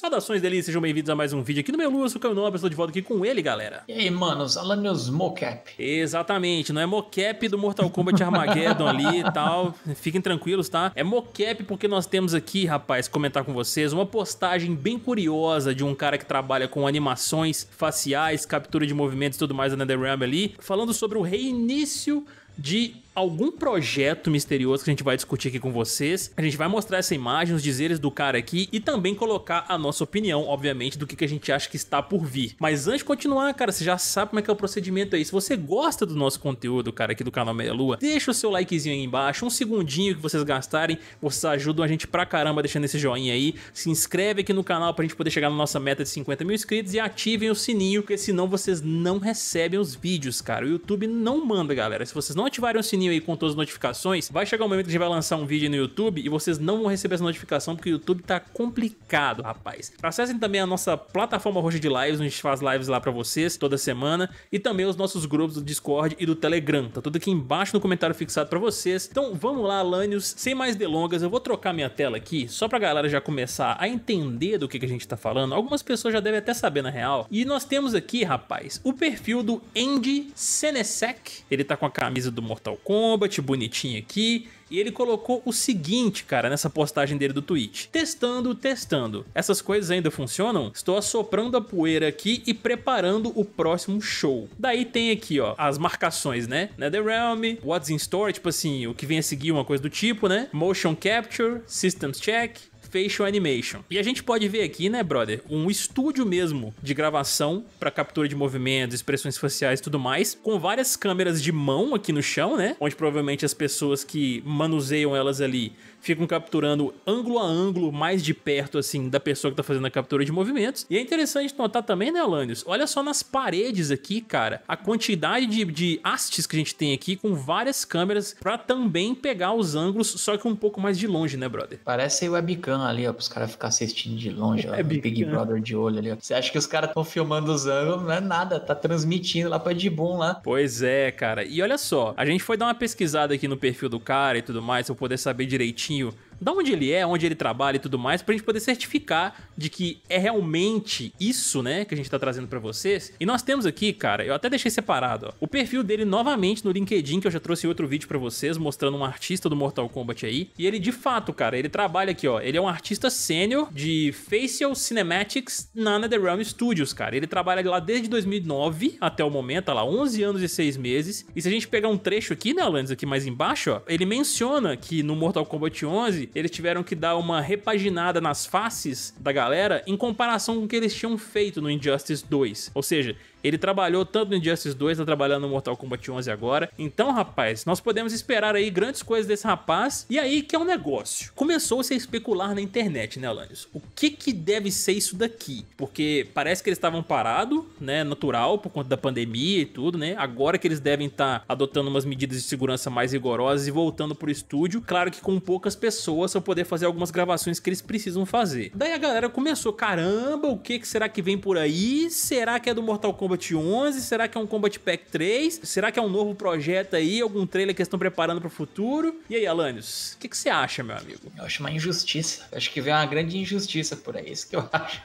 Saudações delícias, sejam bem-vindos a mais um vídeo aqui no meu Lua, eu sou o Nobre, estou de volta aqui com ele, galera. E aí, manos, Alanios Mocap. Exatamente, não é mocap do Mortal Kombat Armageddon ali e tal, fiquem tranquilos, tá? É mocap porque nós temos aqui, rapaz, comentar com vocês uma postagem bem curiosa de um cara que trabalha com animações faciais, captura de movimentos e tudo mais da NetherRealm ali, falando sobre o reinício de algum projeto misterioso que a gente vai discutir aqui com vocês. A gente vai mostrar essa imagem, os dizeres do cara aqui e também colocar a nossa opinião, obviamente, do que, que a gente acha que está por vir. Mas antes de continuar, cara, você já sabe como é que é o procedimento aí. Se você gosta do nosso conteúdo, cara, aqui do canal Meia Lua, deixa o seu likezinho aí embaixo, um segundinho que vocês gastarem, vocês ajudam a gente pra caramba deixando esse joinha aí. Se inscreve aqui no canal pra gente poder chegar na nossa meta de 50 mil inscritos e ativem o sininho, porque senão vocês não recebem os vídeos, cara. O YouTube não manda, galera. Se vocês não ativarem o sininho aí com todas as notificações, vai chegar um momento que a gente vai lançar um vídeo no YouTube e vocês não vão receber essa notificação porque o YouTube tá complicado, rapaz. Acessem também a nossa plataforma roxa de lives, onde a gente faz lives lá para vocês toda semana e também os nossos grupos do Discord e do Telegram. Tá tudo aqui embaixo no comentário fixado para vocês. Então vamos lá, Lanius. sem mais delongas, eu vou trocar minha tela aqui só pra galera já começar a entender do que, que a gente tá falando. Algumas pessoas já devem até saber na real. E nós temos aqui, rapaz, o perfil do Andy Senesek. Ele tá com a camisa do Mortal Kombat, bonitinho aqui. E ele colocou o seguinte, cara, nessa postagem dele do Twitch. Testando, testando. Essas coisas ainda funcionam? Estou assoprando a poeira aqui e preparando o próximo show. Daí tem aqui, ó, as marcações, né? NetherRealm, What's in Store, tipo assim, o que vem a seguir, uma coisa do tipo, né? Motion Capture, Systems Check, Facial Animation. E a gente pode ver aqui, né, brother, um estúdio mesmo de gravação para captura de movimentos, expressões faciais e tudo mais, com várias câmeras de mão aqui no chão, né, onde provavelmente as pessoas que manuseiam elas ali ficam capturando ângulo a ângulo, mais de perto, assim, da pessoa que tá fazendo a captura de movimentos. E é interessante notar também, né, Alanis? Olha só nas paredes aqui, cara, a quantidade de, de hastes que a gente tem aqui com várias câmeras para também pegar os ângulos, só que um pouco mais de longe, né, brother? Parece webcam ali, ó, pros caras ficar assistindo de longe, ó, é Big Brother de olho ali, ó. Você acha que os caras estão filmando os ângulos? Não é nada, tá transmitindo lá pra Dibum lá. Pois é, cara. E olha só, a gente foi dar uma pesquisada aqui no perfil do cara e tudo mais, pra poder saber direitinho you da onde ele é, onde ele trabalha e tudo mais, pra gente poder certificar de que é realmente isso, né, que a gente tá trazendo para vocês. E nós temos aqui, cara, eu até deixei separado, ó, o perfil dele novamente no LinkedIn, que eu já trouxe outro vídeo para vocês, mostrando um artista do Mortal Kombat aí. E ele, de fato, cara, ele trabalha aqui, ó, ele é um artista sênior de Facial Cinematics na NetherRealm Studios, cara. Ele trabalha lá desde 2009 até o momento, tá lá, 11 anos e 6 meses. E se a gente pegar um trecho aqui, né, Alanis, aqui mais embaixo, ó, ele menciona que no Mortal Kombat 11 eles tiveram que dar uma repaginada nas faces da galera em comparação com o que eles tinham feito no Injustice 2. Ou seja, ele trabalhou tanto no Injustice 2, tá trabalhando no Mortal Kombat 11 agora. Então, rapaz, nós podemos esperar aí grandes coisas desse rapaz. E aí que é um negócio. Começou-se a especular na internet, né, Alanios? O que que deve ser isso daqui? Porque parece que eles estavam parados, né, natural, por conta da pandemia e tudo, né? Agora que eles devem estar tá adotando umas medidas de segurança mais rigorosas e voltando pro estúdio. Claro que com poucas pessoas, para poder fazer algumas gravações que eles precisam fazer. Daí a galera começou, caramba, o que que será que vem por aí? Será que é do Mortal Kombat Kombat 11? Será que é um Combat Pack 3? Será que é um novo projeto aí, algum trailer que eles estão preparando para o futuro? E aí, Alanios, o que, que você acha, meu amigo? Eu acho uma injustiça. Eu acho que vem uma grande injustiça por aí, isso que eu acho.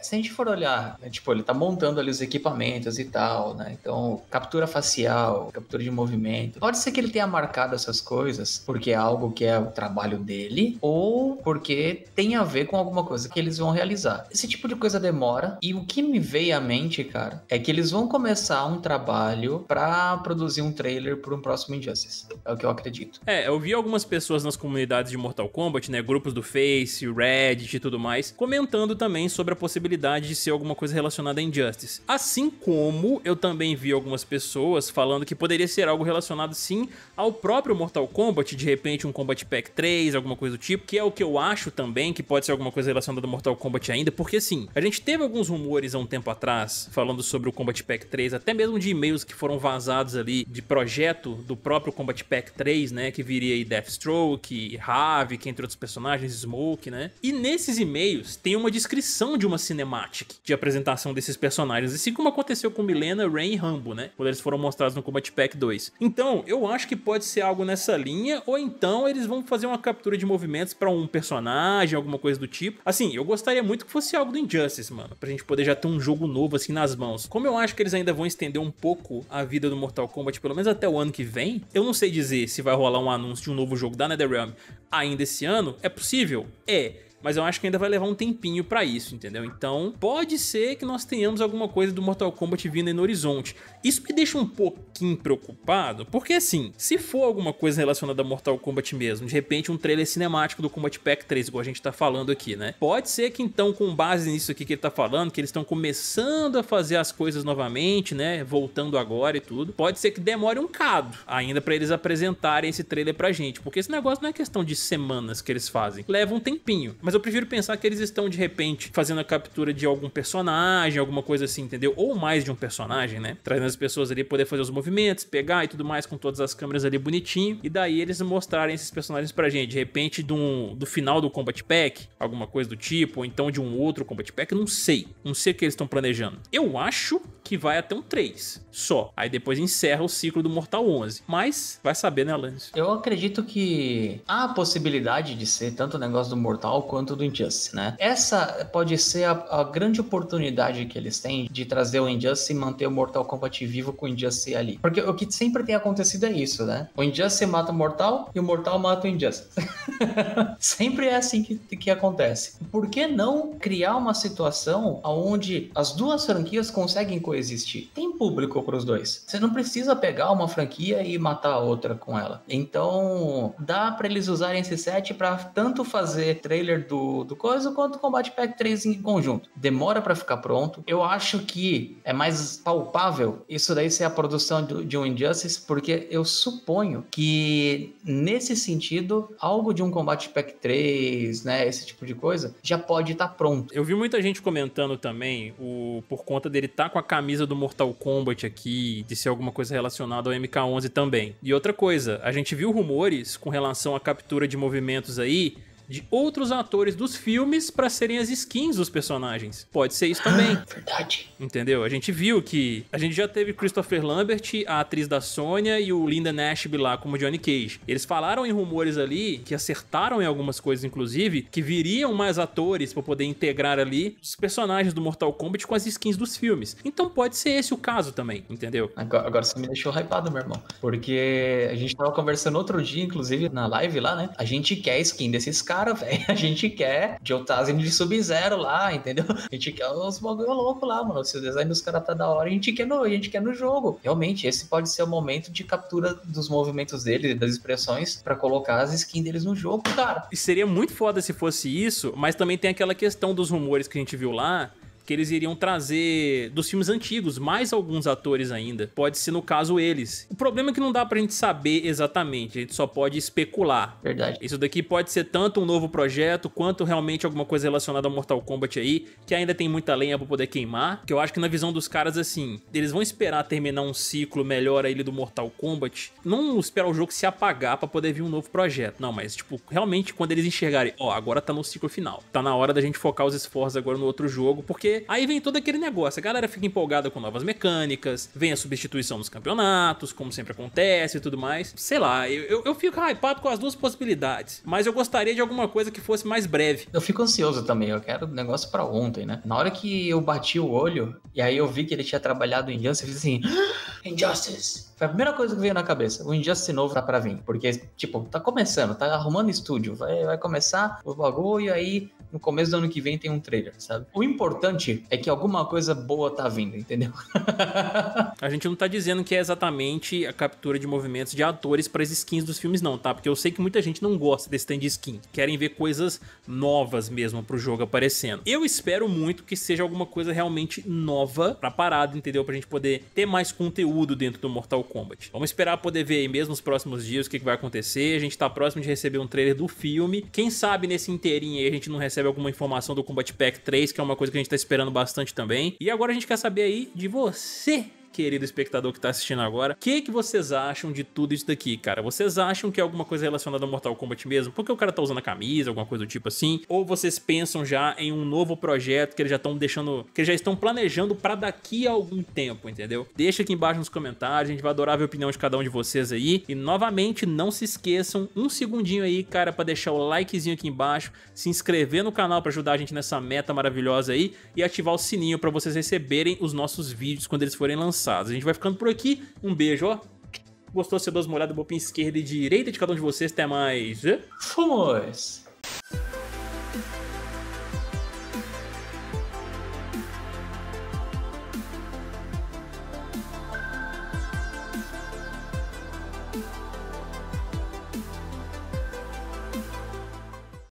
Se a gente for olhar, né, tipo, ele tá montando ali os equipamentos e tal, né? Então, captura facial, captura de movimento. Pode ser que ele tenha marcado essas coisas porque é algo que é o trabalho dele ou porque tem a ver com alguma coisa que eles vão realizar. Esse tipo de coisa demora e o que me veio à mente, cara, é que eles vão começar um trabalho para produzir um trailer para um próximo Injustice. É o que eu acredito. É, eu vi algumas pessoas nas comunidades de Mortal Kombat, né, grupos do Face, Reddit e tudo mais, comentando também sobre a possibilidade de ser alguma coisa relacionada a Injustice. Assim como eu também vi algumas pessoas falando que poderia ser algo relacionado sim ao próprio Mortal Kombat, de repente um Combat Pack 3, alguma coisa do tipo, que é o que eu acho também que pode ser alguma coisa relacionada ao Mortal Kombat ainda, porque sim, a gente teve alguns rumores há um tempo atrás falando sobre o Combat Pack 3, até mesmo de e-mails que foram vazados ali de projeto do próprio Combat Pack 3, né? Que viria aí Deathstroke, Havik, entre outros personagens, Smoke, né? E nesses e-mails tem uma descrição de uma cinemática de apresentação desses personagens, assim como aconteceu com Milena, Rain e Rambo, né? Quando eles foram mostrados no Combat Pack 2. Então, eu acho que pode ser algo nessa linha, ou então eles vão fazer uma captura de movimentos para um personagem, alguma coisa do tipo. Assim, eu gostaria muito que fosse algo do Injustice, mano, pra gente poder já ter um jogo novo assim nas mãos. Como eu acho que eles ainda vão estender um pouco a vida do Mortal Kombat, pelo menos até o ano que vem, eu não sei dizer se vai rolar um anúncio de um novo jogo da NetherRealm ainda esse ano. É possível? É mas eu acho que ainda vai levar um tempinho para isso, entendeu? Então, pode ser que nós tenhamos alguma coisa do Mortal Kombat vindo aí no horizonte. Isso me deixa um pouquinho preocupado, porque assim, se for alguma coisa relacionada a Mortal Kombat mesmo, de repente um trailer cinemático do Kombat Pack 3, igual a gente tá falando aqui, né? Pode ser que então, com base nisso aqui que ele tá falando, que eles estão começando a fazer as coisas novamente, né? Voltando agora e tudo. Pode ser que demore um cado ainda para eles apresentarem esse trailer pra gente, porque esse negócio não é questão de semanas que eles fazem, leva um tempinho. Mas mas eu prefiro pensar que eles estão, de repente, fazendo a captura de algum personagem, alguma coisa assim, entendeu? Ou mais de um personagem, né? Trazendo as pessoas ali poder fazer os movimentos, pegar e tudo mais com todas as câmeras ali bonitinho. E daí eles mostrarem esses personagens pra gente. De repente, do, do final do Combat Pack, alguma coisa do tipo, ou então de um outro Combat Pack, não sei. Não sei o que eles estão planejando. Eu acho que vai até um 3 só. Aí depois encerra o ciclo do Mortal 11. Mas vai saber, né, Lance? Eu acredito que há a possibilidade de ser tanto o negócio do Mortal quanto quanto do Injustice, né? Essa pode ser a, a grande oportunidade que eles têm de trazer o Injustice e manter o Mortal Kombat vivo com o Injustice ali. Porque o que sempre tem acontecido é isso, né? O Injustice mata o Mortal e o Mortal mata o Injustice. Sempre é assim que, que acontece. Por que não criar uma situação onde as duas franquias conseguem coexistir? Tem público para os dois. Você não precisa pegar uma franquia e matar a outra com ela. Então, dá para eles usarem esse set para tanto fazer trailer do, do coisa quanto Combat Pack 3 em conjunto. Demora para ficar pronto. Eu acho que é mais palpável isso daí ser a produção de, de um Injustice, porque eu suponho que, nesse sentido, algo de um combate pack 3, né? Esse tipo de coisa, já pode estar tá pronto. Eu vi muita gente comentando também, o, por conta dele estar tá com a camisa do Mortal Kombat aqui, de ser alguma coisa relacionada ao MK11 também. E outra coisa, a gente viu rumores com relação à captura de movimentos aí de outros atores dos filmes para serem as skins dos personagens. Pode ser isso também. Ah, verdade. Entendeu? A gente viu que a gente já teve Christopher Lambert, a atriz da Sônia e o Linda Nashby lá como Johnny Cage. Eles falaram em rumores ali que acertaram em algumas coisas inclusive que viriam mais atores para poder integrar ali os personagens do Mortal Kombat com as skins dos filmes. Então pode ser esse o caso também, entendeu? Agora, agora você me deixou hypado, meu irmão, porque a gente tava conversando outro dia inclusive na live lá, né? A gente quer skin desses caras cara, velho. A gente quer Jotazin de Sub-Zero lá, entendeu? A gente quer os bagulho louco lá, mano. Se o design dos caras tá da hora, a gente quer no, a gente quer no jogo. Realmente, esse pode ser o momento de captura dos movimentos dele, das expressões, para colocar as skins deles no jogo, cara. E seria muito foda se fosse isso, mas também tem aquela questão dos rumores que a gente viu lá, que eles iriam trazer dos filmes antigos, mais alguns atores ainda. Pode ser, no caso, eles. O problema é que não dá pra gente saber exatamente, a gente só pode especular. Verdade. Isso daqui pode ser tanto um novo projeto, quanto realmente alguma coisa relacionada ao Mortal Kombat aí, que ainda tem muita lenha pra poder queimar. Que eu acho que na visão dos caras, assim, eles vão esperar terminar um ciclo melhor aí do Mortal Kombat. Não esperar o jogo se apagar pra poder vir um novo projeto. Não, mas, tipo, realmente quando eles enxergarem, ó, oh, agora tá no ciclo final. Tá na hora da gente focar os esforços agora no outro jogo, porque Aí vem todo aquele negócio. A galera fica empolgada com novas mecânicas, vem a substituição dos campeonatos, como sempre acontece e tudo mais. Sei lá, eu, eu, eu fico hypado com as duas possibilidades, mas eu gostaria de alguma coisa que fosse mais breve. Eu fico ansioso também, eu quero negócio para ontem, né? Na hora que eu bati o olho e aí eu vi que ele tinha trabalhado em Injustice, eu fiz assim: ah, Injustice! Foi a primeira coisa que veio na cabeça. O Injustice novo tá pra vir. Porque, tipo, tá começando, tá arrumando estúdio. Vai, vai começar o bagulho e aí no começo do ano que vem tem um trailer, sabe? O importante importante é que alguma coisa boa tá vindo, entendeu? a gente não tá dizendo que é exatamente a captura de movimentos de atores para as skins dos filmes, não, tá? Porque eu sei que muita gente não gosta desse stand de skin. Querem ver coisas novas mesmo pro jogo aparecendo. Eu espero muito que seja alguma coisa realmente nova pra parada, entendeu? Pra gente poder ter mais conteúdo dentro do Mortal Kombat. Vamos esperar poder ver aí mesmo nos próximos dias o que, que vai acontecer. A gente tá próximo de receber um trailer do filme. Quem sabe nesse inteirinho aí a gente não recebe alguma informação do Combat Pack 3, que é uma coisa que a gente tá esperando esperando bastante também. E agora a gente quer saber aí de você, querido espectador que está assistindo agora, o que, que vocês acham de tudo isso daqui, cara? Vocês acham que é alguma coisa relacionada ao Mortal Kombat mesmo? Porque o cara tá usando a camisa, alguma coisa do tipo assim? Ou vocês pensam já em um novo projeto que eles já estão deixando, que eles já estão planejando para daqui a algum tempo, entendeu? Deixa aqui embaixo nos comentários, a gente vai adorar ver a opinião de cada um de vocês aí. E novamente, não se esqueçam, um segundinho aí, cara, para deixar o likezinho aqui embaixo, se inscrever no canal para ajudar a gente nessa meta maravilhosa aí e ativar o sininho para vocês receberem os nossos vídeos quando eles forem lançados cansados. A gente vai ficando por aqui. Um beijo, ó. Gostou? Se duas uma olhada, boa esquerda e direita de cada um de vocês. Até mais. Fomos!